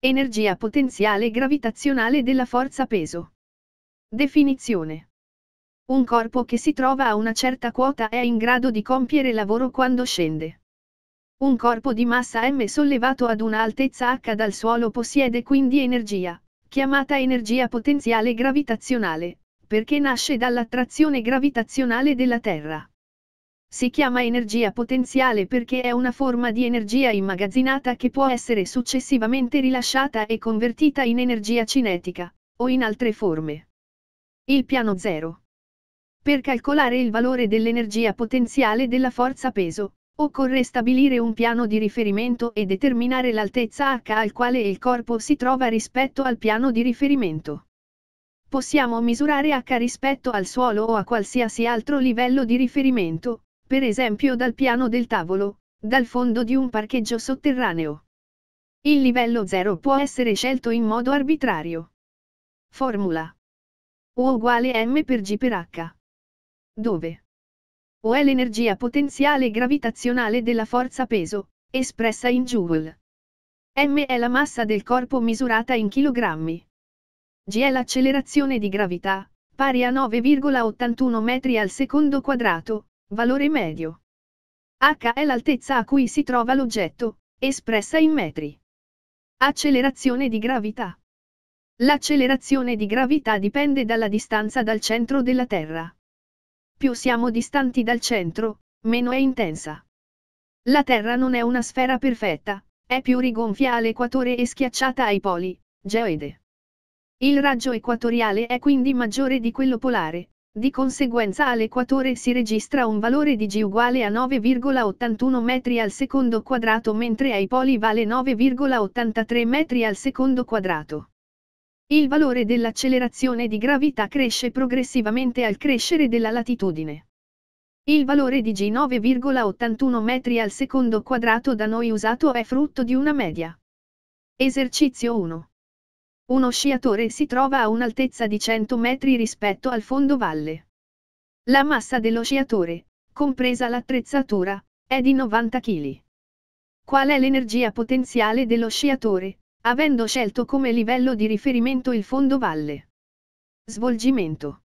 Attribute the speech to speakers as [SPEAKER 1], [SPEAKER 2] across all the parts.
[SPEAKER 1] Energia potenziale gravitazionale della forza peso. Definizione. Un corpo che si trova a una certa quota è in grado di compiere lavoro quando scende. Un corpo di massa m sollevato ad una altezza h dal suolo possiede quindi energia, chiamata energia potenziale gravitazionale, perché nasce dall'attrazione gravitazionale della Terra. Si chiama energia potenziale perché è una forma di energia immagazzinata che può essere successivamente rilasciata e convertita in energia cinetica, o in altre forme. Il piano zero. Per calcolare il valore dell'energia potenziale della forza peso, occorre stabilire un piano di riferimento e determinare l'altezza h al quale il corpo si trova rispetto al piano di riferimento. Possiamo misurare h rispetto al suolo o a qualsiasi altro livello di riferimento, per esempio dal piano del tavolo, dal fondo di un parcheggio sotterraneo. Il livello 0 può essere scelto in modo arbitrario. Formula. O uguale m per g per h. Dove? O è l'energia potenziale gravitazionale della forza peso, espressa in joule. M è la massa del corpo misurata in chilogrammi. G è l'accelerazione di gravità, pari a 9,81 metri al secondo quadrato, Valore medio. h è l'altezza a cui si trova l'oggetto, espressa in metri. Accelerazione di gravità. L'accelerazione di gravità dipende dalla distanza dal centro della Terra. Più siamo distanti dal centro, meno è intensa. La Terra non è una sfera perfetta, è più rigonfia all'equatore e schiacciata ai poli, geoide. Il raggio equatoriale è quindi maggiore di quello polare, di conseguenza all'equatore si registra un valore di g uguale a 9,81 metri al secondo quadrato mentre ai poli vale 9,83 metri al secondo quadrato. Il valore dell'accelerazione di gravità cresce progressivamente al crescere della latitudine. Il valore di g 9,81 metri al secondo quadrato da noi usato è frutto di una media. Esercizio 1. Uno sciatore si trova a un'altezza di 100 metri rispetto al fondovalle. La massa dello sciatore, compresa l'attrezzatura, è di 90 kg. Qual è l'energia potenziale dello sciatore, avendo scelto come livello di riferimento il fondovalle? Svolgimento.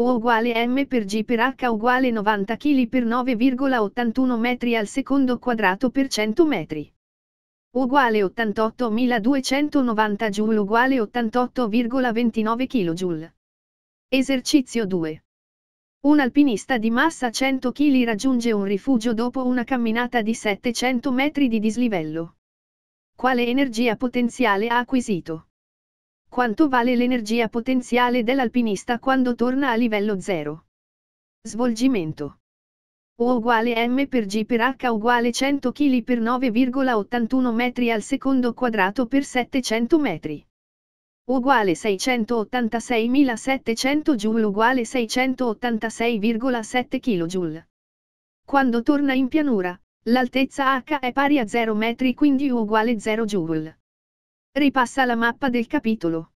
[SPEAKER 1] O uguale m per g per h uguale 90 kg per 9,81 metri al secondo quadrato per 100 metri uguale 88.290 Joule uguale 88,29 kJ. Esercizio 2. Un alpinista di massa 100 kg raggiunge un rifugio dopo una camminata di 700 metri di dislivello. Quale energia potenziale ha acquisito? Quanto vale l'energia potenziale dell'alpinista quando torna a livello 0? Svolgimento. O uguale m per g per h uguale 100 kg per 9,81 metri al secondo quadrato per 700 metri. Uguale 686.700 joule uguale 686,7 kJ. Quando torna in pianura, l'altezza h è pari a 0 metri quindi u uguale 0 joule. Ripassa la mappa del capitolo.